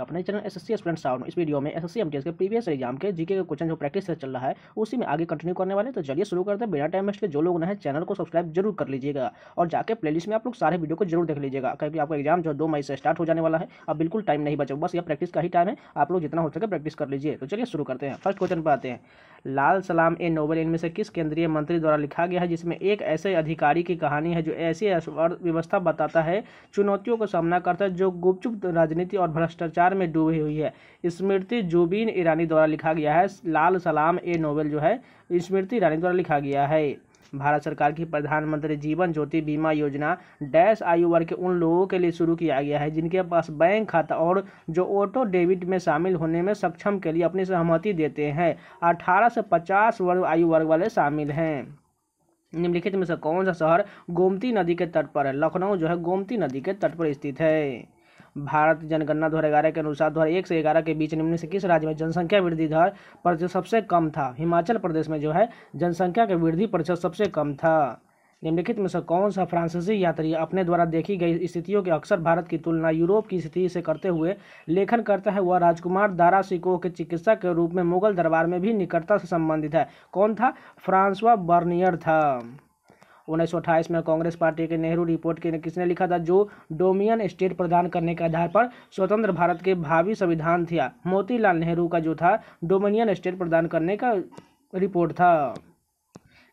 तो अपने channel S S C student sound इस वीडियो में S S C M T S के प्रीवियस एग्जाम के जीके के क्वेश्चन जो प्रैक्टिस से चल रहा है उसी में आगे कंटिन्यू करने वाले तो चलिए शुरू करते हैं बिना टाइम वेस्ट के जो लोग ना है चैनल को सब्सक्राइब जरूर कर लीजिएगा और जाकर लिस्ट में आप लोग सारे वीडियो को जरूर देख लीजिएगा क्योंकि आपका एग्जाम जो दो मई से स्टार्ट हो जाने वाला है अब बिल्कुल टाइम नहीं बचा बस यह प्रैक्टिस का ही टाइम है आप लोग जितना हो सके प्रैक्टिस कर लीजिए तो चलिए शुरू करते हैं फर्स्ट क्वेश्चन पर आते हैं लाल सलाम ए नोबल इनमें से किस केंद्रीय मंत्री द्वारा लिखा गया है जिसमें एक ऐसे अधिकारी की कहानी है जो ऐसी अर्थव्यवस्था बताता है चुनौतियों का सामना करता है जो गुपचुप राजनीति और भ्रष्टाचार में डूबी हुई है स्मृति जुबीन ईरानी द्वारा लिखा गया है लाल सलाम ए नोबेल जो है स्मृति ईरानी द्वारा लिखा गया है भारत सरकार की प्रधानमंत्री जीवन ज्योति बीमा योजना डैश आयु वर्ग के उन लोगों के लिए शुरू किया गया है जिनके पास बैंक खाता और जो ऑटो डेबिट में शामिल होने में सक्षम के लिए अपनी सहमति देते हैं अठारह से पचास वर्ग आयु वर्ग वाले शामिल हैं निम्नलिखित में से कौन सा शहर गोमती नदी के तट पर है लखनऊ जो है गोमती नदी के तट पर स्थित है भारत जनगणना दो के अनुसार दो एक से ग्यारह के बीच निम्न से किस राज्य में जनसंख्या वृद्धि दर प्रतिशत सबसे कम था हिमाचल प्रदेश में जो है जनसंख्या के वृद्धि प्रतिशत सबसे कम था निम्नलिखित में से कौन सा फ्रांसीसी यात्री अपने द्वारा देखी गई स्थितियों के अक्सर भारत की तुलना यूरोप की स्थिति से करते हुए लेखन करता है वह राजकुमार दारा सिको के चिकित्सा के रूप में मुगल दरबार में भी निकटता से संबंधित है कौन था फ्रांसवा बर्नियर था उन्नीस में कांग्रेस पार्टी के नेहरू रिपोर्ट के किसने लिखा था जो डोमियन स्टेट प्रदान करने के आधार पर स्वतंत्र भारत के भावी संविधान थे मोतीलाल नेहरू का जो था डोमिनियन स्टेट प्रदान करने का रिपोर्ट था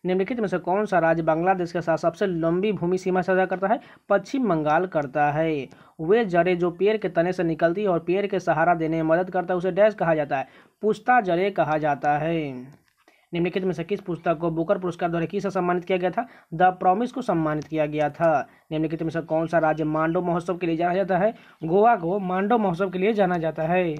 निम्नलिखित में से कौन सा राज्य बांग्लादेश के साथ सबसे लंबी भूमि सीमा साझा करता है पश्चिम बंगाल करता है वे जड़े जो पेड़ के तने से निकलती है और पेड़ के सहारा देने में मदद करता है उसे डैश कहा जाता है पुश्ता जड़े कहा जाता है निम्नलिखित में से किस पुस्तक को बुकर पुरस्कार द्वारा किसे सम्मानित किया गया था द प्रॉमिस को सम्मानित किया गया था निम्नलिखित में से कौन सा राज्य मांडो महोत्सव के लिए जाना जाता है गोवा को मांडो महोत्सव के लिए जाना जाता है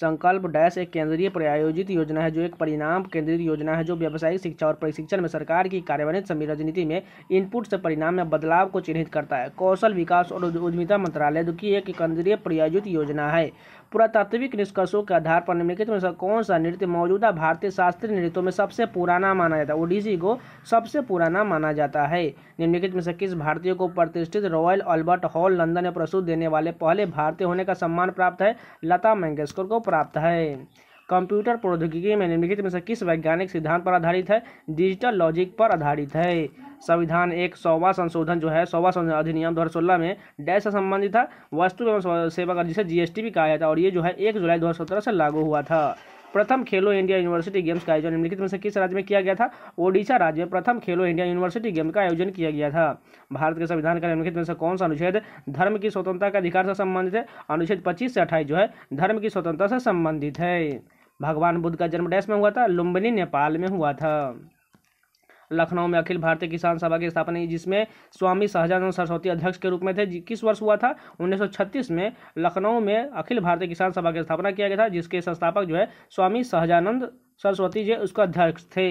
संकल्प डैश एक केंद्रीय प्रायोजित योजना है जो एक परिणाम केंद्रित योजना है जो व्यावसायिक शिक्षा और प्रशिक्षण में सरकार की कार्यान्वित राजनीति में इनपुट से परिणाम में बदलाव को चिन्हित करता है कौशल विकास और उद्यमिता मंत्रालय जो एक केंद्रीय प्रायोजित योजना है पुरातात्विक निष्कर्षों के आधार पर निम्नलिखित में से कौन सा नृत्य मौजूदा भारतीय शास्त्रीय नृत्यों में सबसे पुराना माना जाता है ओडिसी को सबसे पुराना माना जाता है निम्नलिखित में से किस भारतीय को प्रतिष्ठित रॉयल अल्बर्ट हॉल लंदन में प्रस्तुत देने वाले पहले भारतीय होने का सम्मान प्राप्त है लता मंगेशकर को प्राप्त है कंप्यूटर प्रौद्योगिकी में निम्नलिखित में से किस वैज्ञानिक सिद्धांत पर आधारित है डिजिटल लॉजिक पर आधारित है संविधान एक सौवा संशोधन जो है सौवा संशोधन अधिनियम दो हज़ार सोलह में डैश से संबंधित था वस्तु एवं सेवा कर जिसे जीएसटी भी कहा जाता है और ये जो है एक जुलाई दो से लागू हुआ था प्रथम खेलो इंडिया यूनिवर्सिटी गेम्स का आयोजन निम्नलिखित में से किस राज्य में किया गया था ओडिशा राज्य में प्रथम खेलो इंडिया यूनिवर्सिटी गेम का आयोजन किया गया था भारत के संविधान का निम्नलिखित में से कौन सा अनुच्छेद धर्म की स्वतंत्रता के अधिकार से संबंधित है अनुच्छेद पच्चीस से अट्ठाईस जो है धर्म की स्वतंत्रता से संबंधित है भगवान बुद्ध का जन्म डैश में हुआ था लुम्बिनी नेपाल में हुआ था लखनऊ में अखिल भारतीय किसान सभा की स्थापना जिसमें स्वामी सहजानंद सरस्वती अध्यक्ष के रूप में थे किस वर्ष हुआ था 1936 में लखनऊ में अखिल भारतीय किसान सभा की स्थापना किया गया था जिसके संस्थापक जो है स्वामी सहजानंद सरस्वती जी उसका अध्यक्ष थे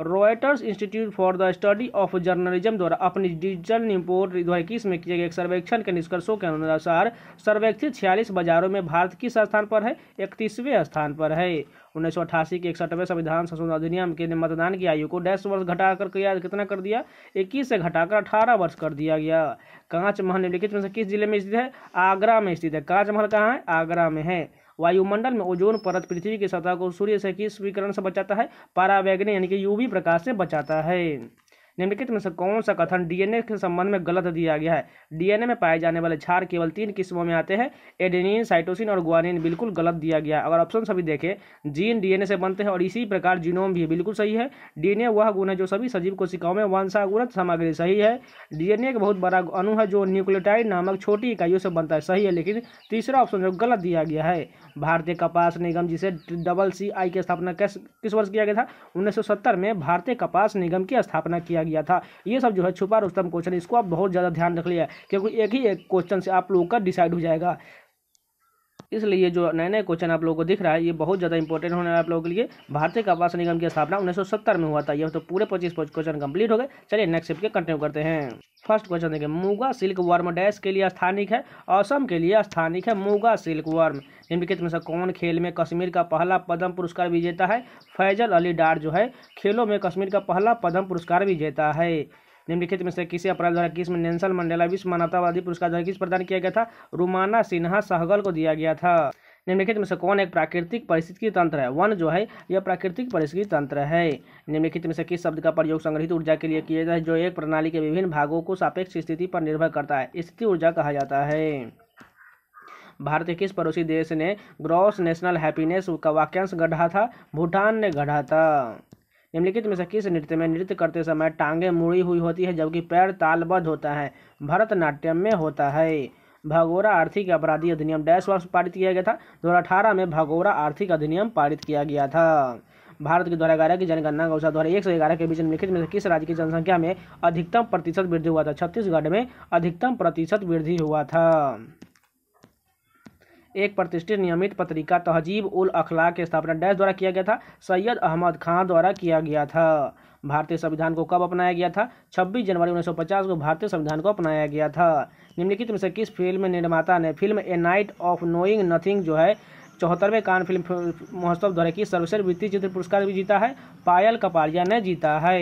Reuters Institute for the study of journalism द्वारा अपनी डिजिटल रिपोर्ट दो में किए गए सर्वेक्षण के निष्कर्षों के अनुसार सर्वेक्षित छियालीस बाजारों में भारत किस स्थान पर है इकतीसवें स्थान पर है उन्नीस सौ अठासी के इकसठवें संविधान संशोधन अधिनियम के मतदान की आयु को दस वर्ष घटाकर किया कितना कर दिया इक्कीस से घटाकर अठारह वर्ष कर दिया गया कांच महल निम्नलिखित में से किस जिले में स्थित है आगरा में स्थित है कांच महल कहाँ है आगरा में है वायुमंडल में ओजोन परत पृथ्वी की सतह को सूर्य से किस विकरण से बचाता है पारावैग्न यानी कि यूवी प्रकाश से बचाता है निम्नलिखित में से कौन सा कथन डीएनए के संबंध में गलत दिया गया है डीएनए में पाए जाने वाले क्षार केवल तीन किस्मों में आते हैं एडेनिन साइटोसिन और गुआनिन बिल्कुल गलत दिया गया है अगर ऑप्शन सभी देखें जीन डीएनए से बनते हैं और इसी प्रकार जीनोम भी बिल्कुल सही है डीएनए वह गुण है जो सभी सजीव कोशिकाओं में वंशागुणत सामग्री सही है डीएनए एक बहुत बड़ा अणु है जो न्यूक्लियोटाइड नामक छोटी इकाइयों से बनता है सही है लेकिन तीसरा ऑप्शन जो गलत दिया गया है भारतीय कपास निगम जिसे डबल सी आई की स्थापना किस किस वर्ष किया गया था 1970 में भारतीय कपास निगम की स्थापना किया गया था ये सब जो है छुपा रोस्तम क्वेश्चन इसको आप बहुत ज़्यादा ध्यान रख लिया क्योंकि एक ही एक क्वेश्चन से आप लोगों का डिसाइड हो जाएगा इसलिए जो नए नए क्वेश्चन आप लोगों को दिख रहा है ये बहुत ज़्यादा इंपॉर्टेंट होने आप लोगों के लिए भारतीय आवास निगम की स्थापना उन्नीस में हुआ था यह तो पूरे पच्चीस क्वेश्चन कंप्लीट हो गए चलिए नेक्स्ट स्टेप के कंटिन्यू करते हैं फर्स्ट क्वेश्चन देखिए मूगा सिल्क वर्म डैश के लिए स्थानिक है असम के लिए स्थानिक है मूगा सिल्क वर्म निम्नलिखित में से कौन खेल में कश्मीर का पहला पद्म पुरस्कार विजेता है फैजल अली डार जो है खेलों में कश्मीर का पहला पद्म पुरस्कार विजेता है निम्नलिखित में से किसी अपराध द्वारा किस में नेंसल मंडेला विश्व मानवतावादी पुरस्कार द्वारा किस प्रदान किया गया था रुमाना सिन्हा सहगल को दिया गया था निम्नलिखित में से कौन एक प्राकृतिक परिस्थिति तंत्र है वन जो है यह प्राकृतिक परिस्थिति तंत्र है निम्नलिखित में से किस शब्द का प्रयोग संग्रहित ऊर्जा के लिए किया जाता है जो एक प्रणाली के विभिन्न भागों को सापेक्ष स्थिति पर निर्भर करता है स्थिति ऊर्जा कहा जाता है भारत के किस पड़ोसी देश ने ग्रॉस नेशनल हैप्पीनेस का वाक्यांश गढ़ा था भूटान ने गढ़ा था निम्नलिखित में से किस नृत्य में नृत्य करते समय टांगे मुड़ी हुई होती है जबकि पैर तालबद्ध होता है भरतनाट्यम में होता है भगोरा आर्थिक अपराधी अधिनियम डैश वर्ष पारित किया गया था दो में भगोरा आर्थिक अधिनियम पारित किया गया था भारत के द्वारा ग्यारह की जनगणना का अनुसार दो एक सौ ग्यारह के बीच निम्नलिखित में से किस राज्य की जनसंख्या में अधिकतम प्रतिशत वृद्धि हुआ था छत्तीसगढ़ में अधिकतम प्रतिशत वृद्धि हुआ था एक प्रतिष्ठित नियमित पत्रिका तहजीब उल अखलाक की स्थापना डैश द्वारा किया गया था सैयद अहमद खान द्वारा किया गया था भारतीय संविधान को कब अपनाया गया था 26 जनवरी 1950 को भारतीय संविधान को अपनाया गया था निम्नलिखित में से किस फिल्म निर्माता ने film a night of knowing nothing जो है चौहत्तरवें कान फिल्म महोत्सव द्वारा की सर्वश्रेष्ठ वित्तीय चित्र पुरस्कार भी जीता है पायल कपालिया ने जीता है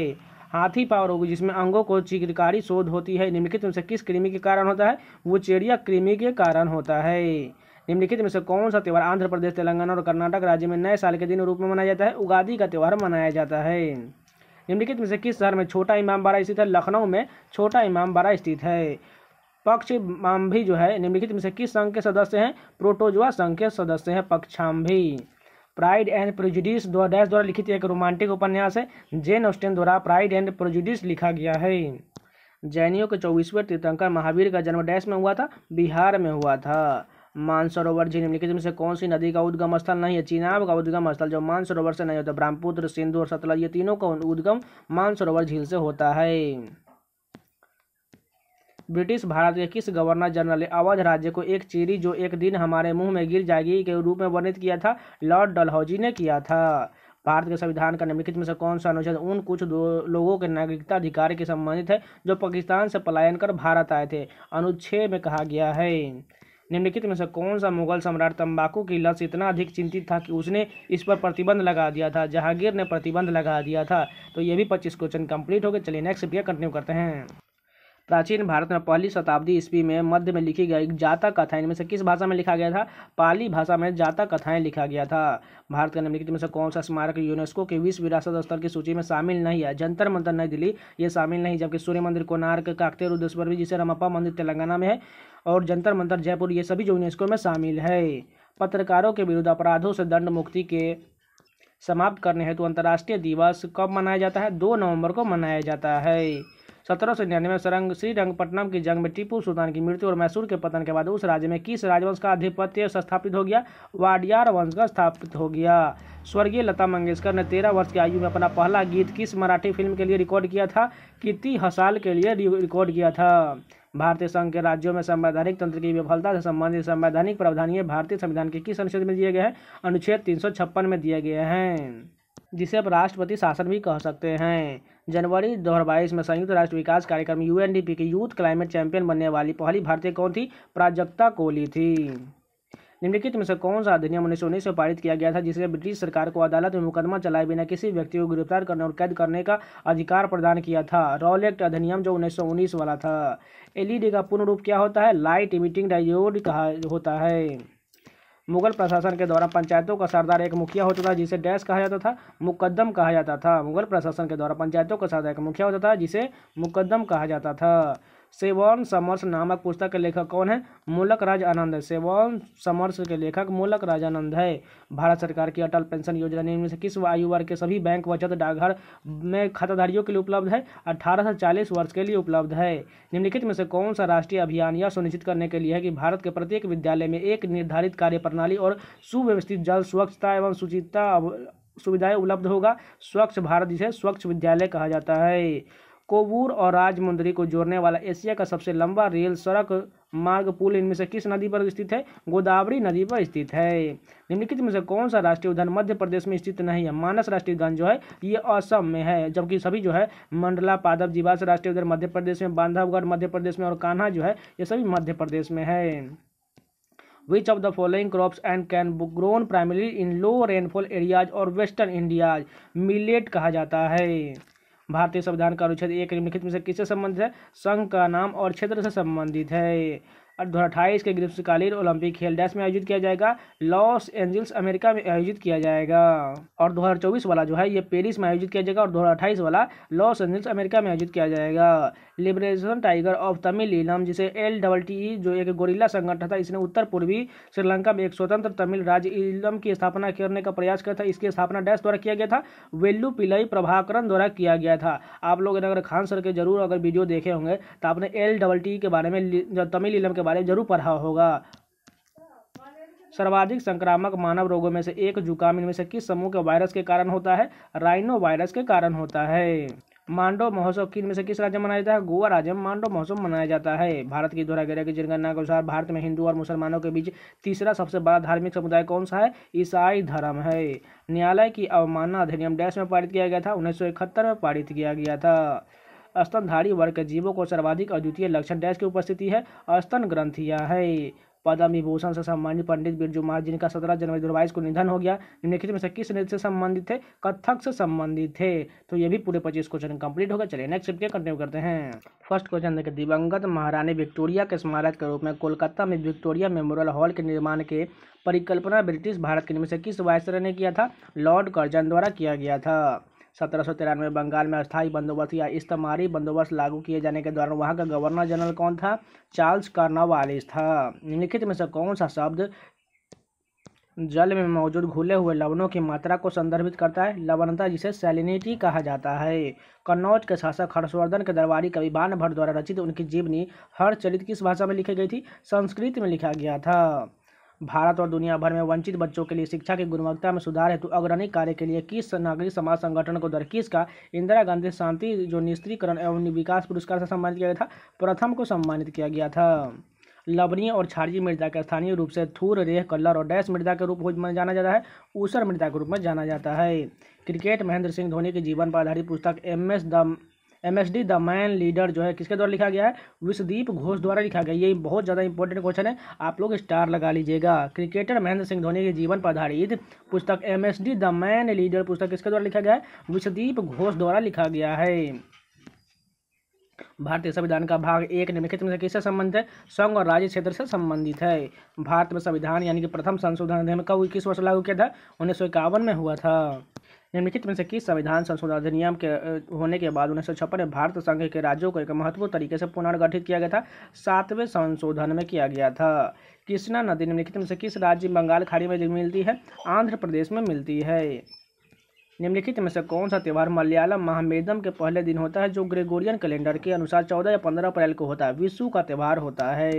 हाथी पावर होगी जिसमें अंगों को चिकनकारी शोध होती है निम्नलिखित में से किस कृमि के कारण होता है वो चेरिया कृमि के कारण होता है निम्नलिखित में से कौन सा त्यौहार आंध्र प्रदेश तेलंगाना और कर्नाटक राज्य में नए साल के दिन रूप में मनाया जाता है उगादी का त्यौहार मनाया जाता है निम्नलिखित में से किस शहर में छोटा इमाम बाड़ा स्थित है लखनऊ में छोटा इमाम बाड़ा स्थित है पक्ष माम्भी जो है निम्नलिखित में से किस संघ के सदस्य हैं प्रोटोजुआ संघ के सदस्य हैं पक्षाम्भी प्राइड एंड प्रोजुडिस डैश द्वारा लिखित एक रोमांटिक उपन्यास है जेन ऑस्टेन द्वारा प्राइड एंड प्रोजुडिस लिखा गया है जैनियों के चौबीसवें तीर्थंकर महावीर का जन्म डैश में हुआ था बिहार में हुआ था मानसरोवर झील निम्नलिखित में से कौन सी नदी का उद्गम स्थल नहीं है चिनाब का उद्गम स्थल जो मानसरोवर से नहीं होता ब्रह्मपुत्र सिंधु और सतलज ये तीनों का उद्गम मानसरोवर झील से होता है ब्रिटिश भारत के किस गवर्नर जनरल ने अवध राज्य को एक चीरी जो एक दिन हमारे मुंह में गिर जाएगी के रूप में वर्णित किया था लॉर्ड डलहौजी ने किया था भारत के संविधान का निम्नलिखित में से कौन सा अनुच्छेद उन कुछ लोगों के नागरिकता अधिकार के संबंधित है जो पाकिस्तान से पलायन कर भारत आए थे अनुच्छेद में कहा गया है निम्नलिखित में से कौन सा मुगल सम्राट तंबाकू की लत से इतना अधिक चिंतित था कि उसने इस पर प्रतिबंध लगा दिया था जहांगीर ने प्रतिबंध लगा दिया था तो ये भी पच्चीस क्वेश्चन कंप्लीट हो गए चलिए नेक्स्ट भैया कंटिन्यू करते हैं प्राचीन भारत में पहली शताब्दी ईस्वी में मध्य में लिखी गई जातक कथाएं इनमें से किस भाषा में लिखा गया था पाली भाषा में जातक कथाएं लिखा गया था भारत का निम्नलिखित में से कौन सा स्मारक यूनेस्को के विश्व विरासत स्थल की सूची में शामिल नहीं है जंतर मंतर नई दिल्ली ये शामिल नहीं जबकि सूर्य मंदिर कोनार्क काकते रुद्रेश्वर भी जिसे रमप्पा मंदिर तेलंगाना में है और जंतर मंतर जयपुर ये सभी जो यूनेस्को में शामिल है पत्रकारों के विरुद्ध अपराधों से दंड मुक्ति के समाप्त करने हेतु अंतर्राष्ट्रीय दिवस कब मनाया जाता है दो नवंबर को मनाया जाता है सत्रह सौ निन्यानवे सरंग श्रीरंगपट्टनम की जंग में टीपू सुल्तान की मृत्यु और मैसूर के पतन के बाद उस राज्य में किस राजवंश का आधिपत्य स्थापित हो गया वाडियार वंश का स्थापित हो गया स्वर्गीय लता मंगेशकर ने तेरह वर्ष की आयु में अपना पहला गीत किस मराठी फिल्म के लिए रिकॉर्ड किया था कि हसाल के लिए रिकॉर्ड किया था भारतीय संघ के राज्यों में संवैधानिक तंत्र की विफलता से संबंधित संवैधानिक प्रावधानीय भारतीय संविधान के किस अनुच्छेद में दिए गए हैं अनुच्छेद तीन में दिए गए हैं जिसे आप राष्ट्रपति शासन भी कह सकते हैं जनवरी दो में संयुक्त राष्ट्र विकास कार्यक्रम यूएनडीपी की यूथ क्लाइमेट चैंपियन बनने वाली पहली भारतीय कौन थी प्राजक्ता कोहली थी निम्नलिखित में से कौन सा अधिनियम उन्नीस सौ उन्नीस में पारित किया गया था जिसने ब्रिटिश सरकार को अदालत में मुकदमा चलाए बिना किसी व्यक्ति को गिरफ्तार करने और कैद करने का अधिकार प्रदान किया था रॉल एक्ट अधिनियम जो उन्नीस सौ उन्नीस वाला था एलईडी का पूर्ण रूप क्या होता है लाइट इमिटिंग डायोड कहा होता है मुगल प्रशासन के दौरान पंचायतों का सरदार एक मुखिया होता था जिसे डैश कहा जाता था मुकदम कहा जाता था मुगल प्रशासन के दौरान पंचायतों का सरदार एक मुखिया होता था जिसे मुकदम कहा जाता था सेवन समर्स नामक पुस्तक के लेखक कौन है मूलक राज आनंद सेवन समर्स के लेखक मूलक राज आनंद है भारत सरकार की अटल पेंशन योजना निम्न से किस आयु वर्ग के सभी बैंक बचत डाकघर में खाताधारियों के लिए उपलब्ध है अठारह से चालीस वर्ष के लिए उपलब्ध है निम्नलिखित में से कौन सा राष्ट्रीय अभियान यह सुनिश्चित करने के लिए है कि भारत के प्रत्येक विद्यालय में एक निर्धारित कार्य और सुव्यवस्थित जल स्वच्छता एवं सुचिता सुविधाएं उपलब्ध होगा स्वच्छ भारत जिसे स्वच्छ विद्यालय कहा जाता है कोवूर और राजमुंदरी को जोड़ने वाला एशिया का सबसे लंबा रेल सड़क मार्ग पुल इनमें से किस नदी पर स्थित है गोदावरी नदी पर स्थित है निम्नलिखित में से कौन सा राष्ट्रीय उद्यान मध्य प्रदेश में स्थित नहीं है मानस राष्ट्रीय उद्यान जो है ये असम में है जबकि सभी जो है मंडला पादव जीवास राष्ट्रीय उद्यान मध्य प्रदेश में बांधवगढ़ मध्य प्रदेश में और कान्हा जो है ये सभी मध्य प्रदेश में है which of the following crops and can grown primary in low rainfall areas और वेस्टर्न इंडियाज मिलेट कहा जाता है भारतीय संविधान का अनुच्छेद एक निम्नलिखित में से किससे संबंधित है संघ का नाम और क्षेत्र से संबंधित है दो अट्ठाईस के ग्रीष्मकालीन ओलंपिक खेल डैश में आयोजित किया जाएगा लॉस एंजल्स अमेरिका में आयोजित किया जाएगा और 2024 वाला जो है ये पेरिस में आयोजित किया जाएगा और 2028 वाला लॉस एंजल्स अमेरिका में आयोजित किया जाएगा लिबरेशन टाइगर ऑफ तमिल इलम जिसे एल डबल टी जो एक गोरिल्ला संगठन था इसने उत्तर पूर्वी श्रीलंका में एक स्वतंत्र तमिल राज्य इलम की स्थापना करने का प्रयास किया था इसकी स्थापना डैश द्वारा किया गया था वेल्लू पिलई प्रभाकरण द्वारा किया गया था आप लोग अगर खान सर के जरूर अगर वीडियो देखे होंगे तो आपने एल डबल टी के बारे में तमिल इलम के बारे में जरूर पढ़ा होगा सर्वाधिक संक्रामक मानव रोगों में से एक जुकाम इनमें से किस समूह के वायरस के कारण होता है राइनो वायरस के कारण होता है मांडव महोत्सव किन में से किस राज्य में मनाया जाता है गोवा राज्य में मांडव महोत्सव मनाया जाता है भारत की दोहरागेरा की जनगणना के अनुसार भारत में हिंदू और मुसलमानों के बीच तीसरा सबसे बड़ा धार्मिक समुदाय कौन सा है ईसाई धर्म है न्यायालय की अवमानना अधिनियम डैश में पारित किया गया था उन्नीस में पारित किया गया था स्तनधारी वर्ग के जीवों को सर्वाधिक अद्वितीय लक्षण डैश की उपस्थिति है स्तन ग्रंथियाँ है विभूषण से संबंधित पंडित बिरजू महाराज जिनका सत्रह जनवरी दो को निधन हो गया निम्नलिखित में से किस नृत्य से संबंधित थे कथक से संबंधित थे तो ये भी पूरे पच्चीस क्वेश्चन कंप्लीट होगा चलिए नेक्स्ट के कंटिन्यू करते हैं फर्स्ट क्वेश्चन देखिए दिवंगत महारानी विक्टोरिया के स्मारक के रूप में कोलकाता में विक्टोरिया मेमोरियल हॉल के निर्माण के परिकल्पना ब्रिटिश भारत के निम्न से किस वायसराय ने किया था लॉर्ड कर्जन द्वारा किया गया था सत्रह बंगाल में अस्थायी बंदोबस्त या इस्तेमारी बंदोबस्त लागू किए जाने के दौरान वहाँ का गवर्नर जनरल कौन था चार्ल्स कार्नावालिस था निम्नलिखित में से कौन सा शब्द जल में मौजूद घुले हुए लवणों की मात्रा को संदर्भित करता है लवणता जिसे सैलिनिटी कहा जाता है कन्नौज के शासक हर्षवर्धन के दरबारी कवि बाण भट्ट द्वारा रचित उनकी जीवनी हर चरित किस भाषा में लिखी गई थी संस्कृत में लिखा गया था भारत और दुनिया भर में वंचित बच्चों के लिए शिक्षा की गुणवत्ता में सुधार हेतु अग्रणी कार्य के लिए किस नागरिक समाज संगठन को किस का इंदिरा गांधी शांति जो निस्त्रीकरण एवं विकास पुरस्कार से सम्मानित किया गया था प्रथम को सम्मानित किया गया था लबनी और छारजी मृदा के स्थानीय रूप से थूर रेह कल्लर और डैश मृदा के रूप में जाना जाता है ऊसर मृदा के रूप में जाना जाता है क्रिकेट महेंद्र सिंह धोनी के जीवन पर आधारित पुस्तक M S the M S D the man leader जो है किसके द्वारा लिखा गया है विश्वदीप घोष द्वारा लिखा गया ये बहुत ज़्यादा इंपॉर्टेंट क्वेश्चन है आप लोग स्टार लगा लीजिएगा क्रिकेटर महेंद्र सिंह धोनी के जीवन पर आधारित पुस्तक M S D the man leader पुस्तक किसके द्वारा लिखा गया है विश्वदीप घोष द्वारा लिखा गया है भारतीय संविधान का भाग एक निम्नलिखित में से किससे संबंधित है संघ और राज्य क्षेत्र से संबंधित है भारत में संविधान यानी कि प्रथम संशोधन अधिनियम कब किस वर्ष लागू किया था उन्नीस सौ इक्यावन में हुआ था निम्नलिखित में से किस संविधान संशोधन अधिनियम के होने के बाद उन्नीस में भारत संघ के राज्यों को एक महत्वपूर्ण तरीके से पुनर्गठित किया गया था सातवें संशोधन में किया गया था कृष्णा नदी निम्नलिखित में से किस राज्य बंगाल खाड़ी में मिलती है आंध्र प्रदेश में मिलती है निम्नलिखित में से कौन सा त्यौहार मलयालम महामेदम के पहले दिन होता है जो ग्रेगोरियन कैलेंडर के अनुसार चौदह या पंद्रह अप्रैल को होता है विशु का त्यौहार होता है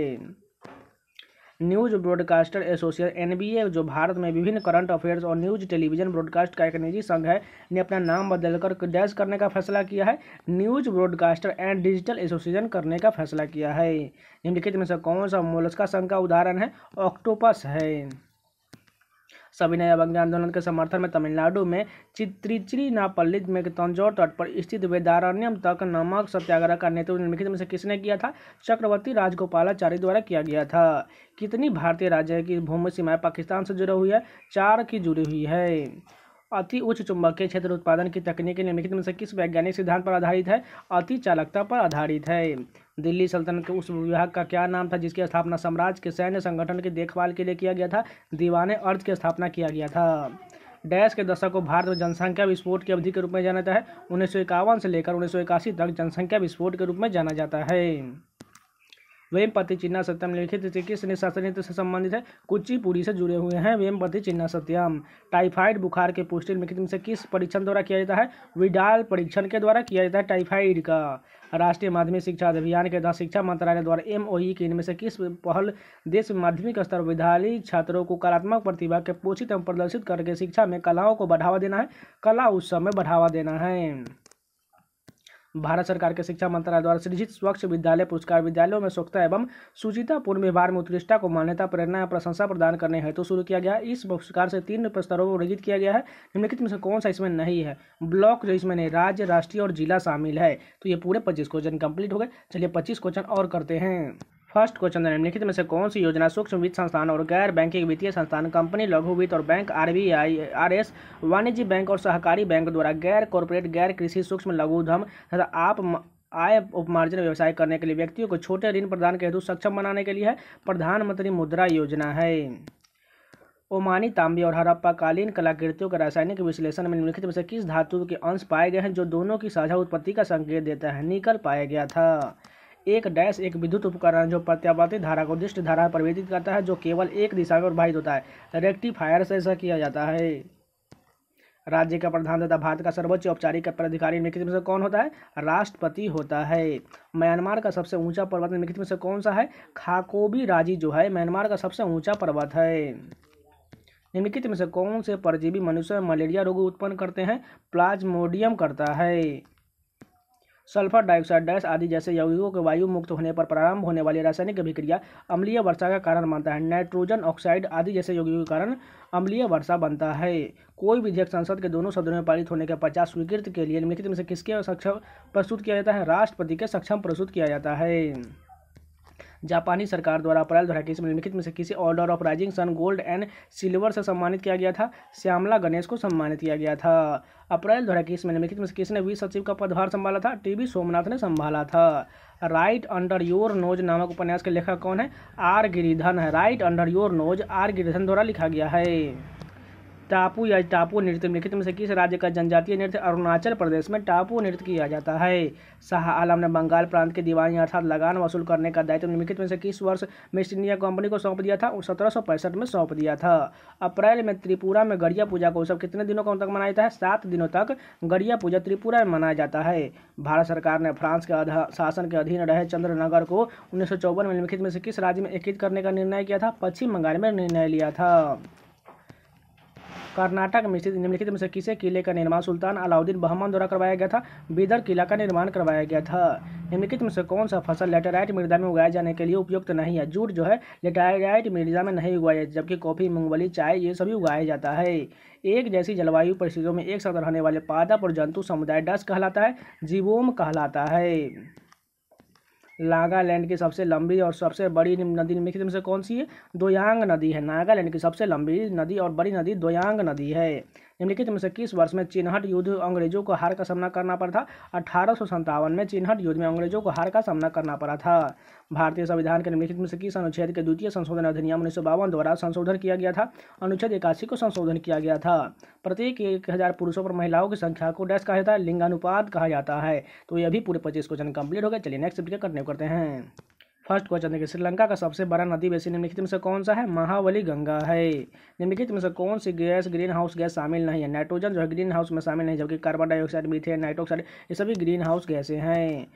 न्यूज ब्रॉडकास्टर एसोसिएशन एनबीए जो भारत में विभिन्न करंट अफेयर्स और न्यूज टेलीविजन ब्रॉडकास्ट का एक निजी संघ है ने अपना नाम बदलकर डैश करने का फैसला किया है news broadcaster and digital association करने का फैसला किया है निम्नलिखित में से कौन सा मोलस्का संघ का उदाहरण है ऑक्टोपस है सविनय अवज्ञा आंदोलन के समर्थन में तमिलनाडु में चित्रिचरी नापल्ली में तंजौर तट पर स्थित वेदारण्यम तक नमक सत्याग्रह का नेतृत्व निम्नलिखित में से किसने किया था चक्रवर्ती राजगोपालाचार्य द्वारा किया गया था कितनी भारतीय राज्य की भूमि सीमाएं पाकिस्तान से जुड़ी हुई है चार की जुड़ी हुई है अति उच्च चुंबकीय क्षेत्र उत्पादन की तकनीक निम्नलिखित में से किस वैज्ञानिक सिद्धांत पर आधारित है अति चालकता पर आधारित है दिल्ली सल्तनत के उस विभाग का क्या नाम था जिसकी स्थापना साम्राज्य के सैन्य संगठन की देखभाल के लिए किया गया था दीवाने अर्थ की स्थापना किया गया था डैश के दशक को भारत में जनसंख्या विस्फोट की अवधि के रूप में जाना जाता है उन्नीस से लेकर उन्नीस तक जनसंख्या विस्फोट के रूप में जाना जाता है वेमपति चिन्ना सत्यम लिखित चिकित्सा शास्त्र नृत्य से संबंधित है कुचिपुरी से जुड़े हुए हैं वेमपति चिन्ना सत्यम टाइफाइड बुखार के पुष्टि में से किस परीक्षण द्वारा किया जाता है विडाल परीक्षण के द्वारा किया जाता है टाइफाइड का राष्ट्रीय माध्यमिक शिक्षा अभियान के तहत शिक्षा मंत्रालय द्वारा एम के इनमें से किस पहल देश में माध्यमिक स्तर विद्यालय छात्रों को कलात्मक प्रतिभा के पोषित एवं प्रदर्शित करके शिक्षा में कलाओं को बढ़ावा देना है कला उत्सव में बढ़ावा देना है भारत सरकार के शिक्षा मंत्रालय द्वारा सृजित स्वच्छ विद्यालय पुरस्कार विद्यालयों में स्वच्छता एवं शुचितापूर्ण व्यवहार में उत्कृष्टता को मान्यता प्रेरणा या प्रशंसा प्रदान करने हेतु तो शुरू किया गया इस पुरस्कार से तीन स्तरों में रजित किया गया है निम्नलिखित में से कौन सा इसमें नहीं है ब्लॉक जो इसमें नहीं राज्य राष्ट्रीय और जिला शामिल है तो ये पूरे पच्चीस क्वेश्चन कंप्लीट हो गए चलिए पच्चीस क्वेश्चन और करते हैं फर्स्ट क्वेश्चन निम्नलिखित में से कौन सी योजना सूक्ष्म वित्त संस्थान और गैर बैंकिंग वित्तीय संस्थान कंपनी लघु वित्त और बैंक आरबीआई एस वाणिज्य बैंक और सहकारी बैंक द्वारा गैर कॉरपोरेट गैर कृषि सूक्ष्म उद्यम तथा आप आय उपमार्जन व्यवसाय करने के लिए व्यक्तियों को छोटे ऋण प्रदान के हेतु सक्षम बनाने के लिए प्रधानमंत्री मुद्रा योजना है ओमानी तांबे और कालीन कलाकृतियों के रासायनिक विश्लेषण में निम्नलिखित में से किस धातु के अंश पाए गए हैं जो दोनों की साझा उत्पत्ति का संकेत देता है निकल पाया गया था एक डैश एक विद्युत उपकरण जो प्रत्यावर्तित धारा को दृष्ट धारा में परिवर्तित करता है जो केवल एक दिशा में प्रभावित होता है रेक्टिफायर से ऐसा किया जाता है राज्य का प्रधान तथा भारत का सर्वोच्च औपचारिक पदाधिकारी निम्नलिखित में से कौन होता है राष्ट्रपति होता है म्यांमार का सबसे ऊंचा पर्वत निम्नलिखित में से कौन सा है खाकोबी राजी जो है म्यांमार का सबसे ऊंचा पर्वत है निम्नलिखित में से कौन से परजीवी मनुष्य मलेरिया रोग उत्पन्न करते हैं प्लाज्मोडियम करता है सल्फर डाइऑक्साइड डैश आदि जैसे यौगिकों के वायु मुक्त होने पर प्रारंभ होने वाली रासायनिक अभिक्रिया अम्लीय वर्षा का कारण बनता है नाइट्रोजन ऑक्साइड आदि जैसे यौगिकों के कारण अम्लीय वर्षा बनता है कोई विधेयक संसद के दोनों सदनों में पारित होने के पचास स्वीकृत के लिए निम्नलिखित में से किसके सक्षम प्रस्तुत किया जाता है राष्ट्रपति के सक्षम प्रस्तुत किया जाता है जापानी सरकार द्वारा अप्रैल दो हज़ार इक्कीस में निम्नलिखित में से किसी order of rising sun gold and silver से सम्मानित किया गया था श्यामला गणेश को सम्मानित किया गया था अप्रैल दो हज़ार इक्कीस में निम्नलिखित में से किसने वी सचिव का पदभार संभाला था टीबी सोमनाथ ने संभाला था राइट अंडर योर नोज नामक उपन्यास के लेखक कौन है आर गिरिधन है right under your nose R Giridhan द्वारा लिखा गया है टापू या टापू नृत्य निम्नलिखित में से किस राज्य का जनजातीय नृत्य अरुणाचल प्रदेश में टापू नृत्य किया जाता है शाह आलम ने बंगाल प्रांत की दीवानी अर्थात लगान वसूल करने का दायित्व निम्नलिखित में से किस वर्ष वेस्ट इंडिया कंपनी को सौंप दिया था सत्रह में सौंप दिया था अप्रैल में त्रिपुरा में गड़िया पूजा का उत्सव कितने दिनों तक मनाया जाता है सात दिनों तक गड़िया पूजा त्रिपुरा में मनाया जाता है भारत सरकार ने फ्रांस के शासन के अधीन रहे चंद्रनगर को उन्नीस में निम्नलिखित में से किस राज्य में एकित करने का निर्णय किया था पश्चिम बंगाल में निर्णय लिया था कर्नाटक में स्थित निम्नलिखित में से किसे किले का निर्माण सुल्तान अलाउद्दीन बहमान द्वारा करवाया गया था बीदर किला का निर्माण करवाया गया था निम्नलिखित में से कौन सा फसल लेटेराइट मृदा में उगाए जाने के लिए उपयुक्त नहीं है जूट जो है लेटेराइट मृदा में नहीं उगाया जबकि कॉफी मूंगफली चाय ये सभी उगाया जाता है एक जैसी जलवायु परिस्थितियों में एक साथ रहने वाले पादप और जंतु समुदाय डस कहलाता है जीवोम कहलाता है नागालैंड की सबसे लंबी और सबसे बड़ी नदी निम्नलिखित में से कौन सी है दोयांग नदी है नागालैंड की सबसे लंबी नदी और बड़ी नदी दोयांग नदी है निम्नलिखित में से किस वर्ष में चिन्हट युद्ध अंग्रेजों को हार का सामना करना पड़ा था अठारह में चिन्हट युद्ध में अंग्रेजों को हार का सामना करना पड़ा था भारतीय संविधान के निम्नलिखित में से किस अनुच्छेद के द्वितीय संशोधन अधिनियम उन्नीस द्वारा संशोधन किया गया था अनुच्छेद इक्यासी को संशोधन किया गया था प्रत्येक एक हज़ार पुरुषों पर महिलाओं की संख्या को डैश कहा जाता है लिंगानुपात कहा जाता है तो यह भी पूरे पच्चीस क्वेश्चन कंप्लीट हो गया चलिए नेक्स्ट करने कंटिन्यू करते हैं फर्स्ट क्वेश्चन देखिए श्रीलंका का सबसे बड़ा नदी बेसिन निम्नलिखित में से कौन सा है महावली गंगा है निम्नलिखित में से कौन सी गैस ग्रीन हाउस गैस शामिल नहीं है नाइट्रोजन जो है ग्रीन हाउस में शामिल नहीं जबकि कार्बन डाइऑक्साइड मीथेन नाइट्रोक्साइड ये सभी ग्रीन हाउस गैसें हैं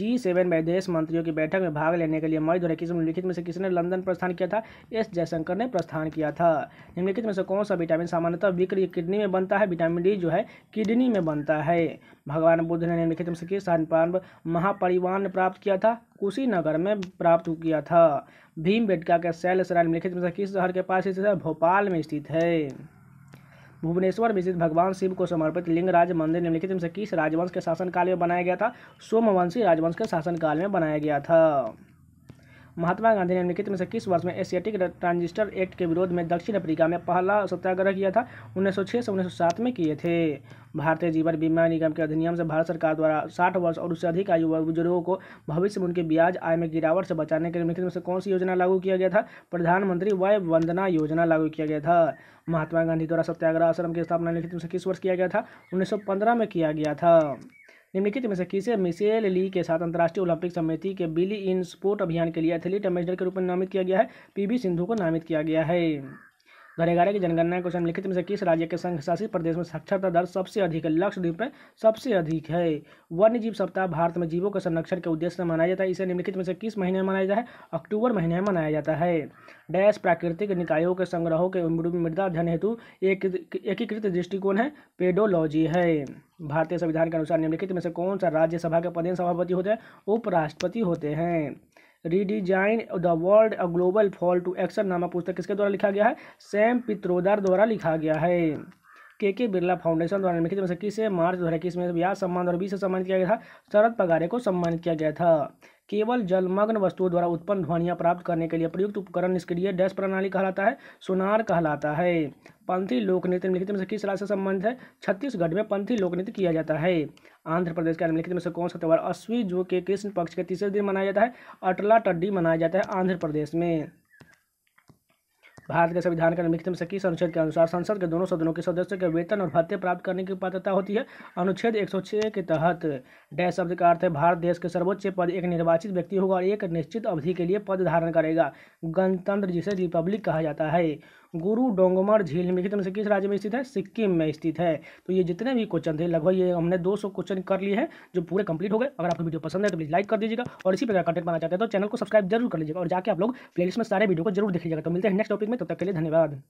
जी सेवन विदेश मंत्रियों की बैठक में भाग लेने के लिए मई दो निम्नलिखित में से किसने लंदन प्रस्थान किया था एस जयशंकर ने प्रस्थान किया था निम्नलिखित में से कौन सा विटामिन सामान्यतः विक्र किडनी में बनता है विटामिन डी जो है किडनी में बनता है भगवान बुद्ध ने निम्नलिखित में से किस महापरिवान प्राप्त किया था कुशीनगर में प्राप्त किया था भीम बेटका के शैल सराय निम्नलिखित में से किस शहर के पास स्थित है भोपाल में स्थित है भुवनेश्वर में स्थित भगवान शिव को समर्पित लिंगराज मंदिर निम्नलिखित में से किस राजवंश के शासनकाल में बनाया गया था सोमवंशी राजवंश के शासनकाल में बनाया गया था महात्मा गांधी ने निम्नलिखित में से किस वर्ष में एशियाटिक ट्रांजिस्टर एक्ट के विरोध में दक्षिण अफ्रीका में पहला सत्याग्रह किया था 1906 से 1907 में किए थे भारतीय जीवन बीमा निगम के अधिनियम से भारत सरकार द्वारा 60 वर्ष और उससे अधिक आयु वर्ग बुजुर्गों को भविष्य में उनके ब्याज आय में गिरावट से बचाने के निम्नलिखित में से कौन सी योजना लागू किया गया था प्रधानमंत्री वय वंदना योजना लागू किया गया था महात्मा गांधी द्वारा सत्याग्रह आश्रम की स्थापना निम्नलिखित में से किस वर्ष किया गया था उन्नीस में किया गया था निम्नलिखित में से किसे मिसेल ली के साथ अंतर्राष्ट्रीय ओलंपिक समिति के बिली इन स्पोर्ट अभियान के लिए एथलीट एम्बेसडर के रूप में नामित किया गया है पीवी सिंधु को नामित किया गया है ग्यारह की जनगणना क्वेश्चन लिखित में से किस राज्य के संघ शासित प्रदेश में साक्षरता दर सबसे अधिक है लक्षद्वीप में सबसे अधिक है वन्य जीव सप्ताह भारत में जीवों के संरक्षण के उद्देश्य से मनाया जाता है इसे निम्नलिखित में से किस महीने में मनाया जाता है अक्टूबर महीने में मनाया जाता है डैश प्राकृतिक निकायों के संग्रहों के मृदा अध्ययन हेतु एकीकृत दृष्टिकोण है पेडोलॉजी है भारतीय संविधान के अनुसार निम्नलिखित में से कौन सा राज्यसभा के प्रधान सभापति होते हैं उपराष्ट्रपति होते हैं redesign the world a global fall to action नामक पुस्तक किसके द्वारा लिखा गया है सैम पित्रोदार द्वारा लिखा गया है के के बिरला फाउंडेशन द्वारा निम्नलिखित में से किसे मार्च दो हज़ार इक्कीस में ब्याह सम्मान और बीस से सम्मानित किया गया था शरद पगारे को सम्मानित किया गया था केवल जलमग्न वस्तुओं द्वारा उत्पन्न ध्वनियाँ प्राप्त करने के लिए प्रयुक्त उपकरण निष्क्रिय डैश प्रणाली कहलाता है सुनार कहलाता है पंथी लोक नृत्य निम्नलिखित में से किस राज्य से संबंधित है छत्तीसगढ़ में पंथी लोक नृत्य किया जाता है आंध्र प्रदेश का निम्नलिखित में से कौन सा त्यौहार अश्वी जो के कृष्ण पक्ष के तीसरे दिन मनाया जाता है अटला टड्डी मनाया जाता है आंध्र प्रदेश में भारत के संविधान के निम्नलिखित में से किस अनुच्छेद के अनुसार संसद के दोनों सदनों के सदस्यों के वेतन और भत्ते प्राप्त करने की पात्रता होती है अनुच्छेद 106 के तहत डैश शब्द का अर्थ है भारत देश के सर्वोच्च पद एक निर्वाचित व्यक्ति होगा और एक निश्चित अवधि के लिए पद धारण करेगा गणतंत्र जिसे रिपब्लिक कहा जाता है गुरु डोंगमर झील निम्नलिखित में से किस राज्य में स्थित है सिक्किम में स्थित है तो ये जितने भी क्वेश्चन थे लगभग ये हमने 200 क्वेश्चन कर लिए हैं जो पूरे कंप्लीट हो गए अगर आपको वीडियो पसंद है तो प्लीज लाइक कर दीजिएगा और इसी प्रकार कंटेंट बनाना चाहते हैं तो चैनल को सब्सक्राइब जरूर कर लीजिएगा और जाकर आप लोग प्लेलिस्ट में सारे वीडियो को जरूर देख लीजिएगा तो मिलते हैं नेक्स्ट टॉपिक में तब तक के लिए धन्यवाद